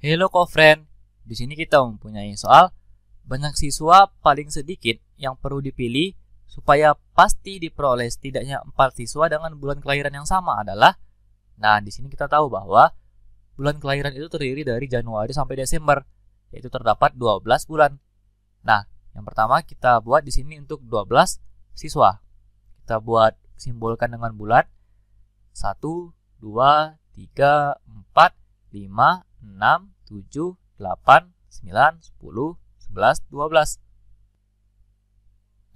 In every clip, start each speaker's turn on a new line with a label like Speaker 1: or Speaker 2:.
Speaker 1: Hello co-friend, di sini kita mempunyai soal banyak siswa paling sedikit yang perlu dipilih supaya pasti diperoleh setidaknya empat siswa dengan bulan kelahiran yang sama adalah Nah, di sini kita tahu bahwa bulan kelahiran itu terdiri dari Januari sampai Desember, yaitu terdapat 12 bulan. Nah, yang pertama kita buat di sini untuk 12 siswa. Kita buat simbolkan dengan bulat 1 2 3 4 5 6, 7, 8, 9, 10, 11, 12.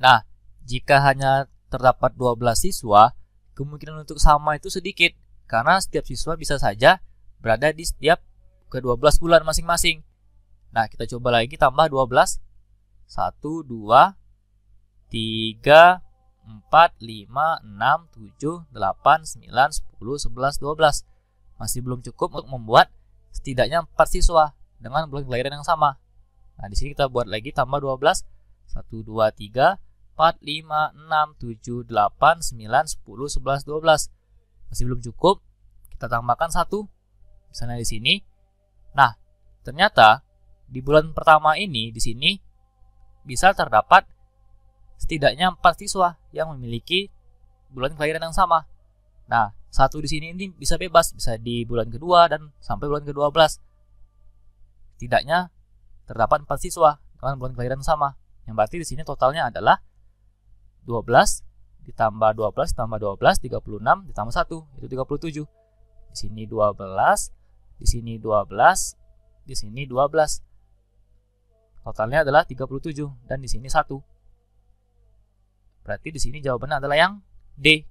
Speaker 1: Nah, jika hanya terdapat 12 siswa, kemungkinan untuk sama itu sedikit karena setiap siswa bisa saja berada di setiap ke-12 bulan masing-masing. Nah, kita coba lagi tambah 12. 1 2 3 4, 5, 6, 7, 8, 9, 10, 11, 12. Masih belum cukup untuk membuat setidaknya 4 siswa dengan bulan kelahiran yang sama. Nah, di sini kita buat lagi tambah 12. 1, 2, 3, 4, 5, 6, 7, 8, 9, 10, 11, 12. Masih belum cukup, kita tambahkan 1 misalnya di sini. Nah, ternyata di bulan pertama ini di sini bisa terdapat setidaknya 4 siswa yang memiliki bulan kelahiran yang sama. Nah, satu di sini ini bisa bebas, bisa di bulan kedua dan sampai bulan ke-12. Tidaknya terdapat 4 siswa dengan bulan kelahiran sama. Yang berarti di sini totalnya adalah 12 ditambah 12 ditambah 12 36 ditambah 1 itu 37. Di sini 12, di sini 12, di sini 12. Totalnya adalah 37 dan di sini 1. Berarti di sini jawabannya adalah yang D.